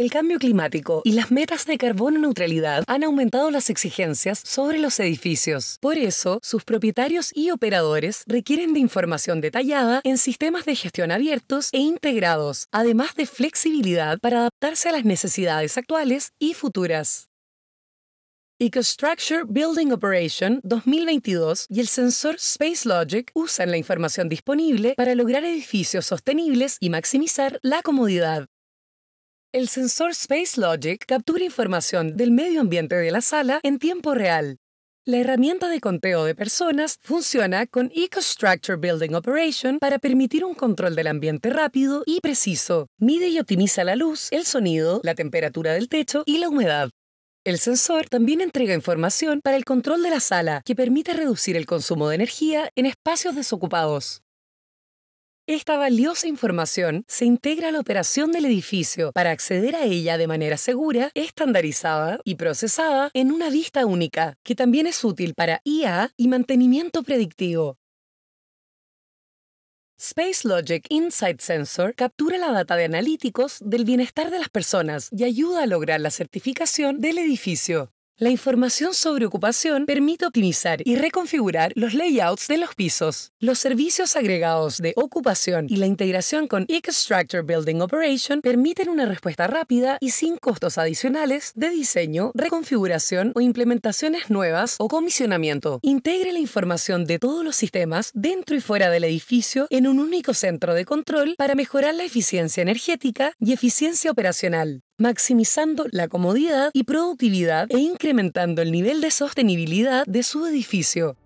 El cambio climático y las metas de carbono neutralidad han aumentado las exigencias sobre los edificios. Por eso, sus propietarios y operadores requieren de información detallada en sistemas de gestión abiertos e integrados, además de flexibilidad para adaptarse a las necesidades actuales y futuras. EcoStructure Building Operation 2022 y el sensor SpaceLogic usan la información disponible para lograr edificios sostenibles y maximizar la comodidad. El sensor SpaceLogic captura información del medio ambiente de la sala en tiempo real. La herramienta de conteo de personas funciona con EcoStructure Building Operation para permitir un control del ambiente rápido y preciso. Mide y optimiza la luz, el sonido, la temperatura del techo y la humedad. El sensor también entrega información para el control de la sala, que permite reducir el consumo de energía en espacios desocupados. Esta valiosa información se integra a la operación del edificio para acceder a ella de manera segura, estandarizada y procesada en una vista única, que también es útil para IA y mantenimiento predictivo. Space Logic Insight Sensor captura la data de analíticos del bienestar de las personas y ayuda a lograr la certificación del edificio. La información sobre ocupación permite optimizar y reconfigurar los layouts de los pisos. Los servicios agregados de ocupación y la integración con Extractor Building Operation permiten una respuesta rápida y sin costos adicionales de diseño, reconfiguración o implementaciones nuevas o comisionamiento. Integre la información de todos los sistemas dentro y fuera del edificio en un único centro de control para mejorar la eficiencia energética y eficiencia operacional maximizando la comodidad y productividad e incrementando el nivel de sostenibilidad de su edificio.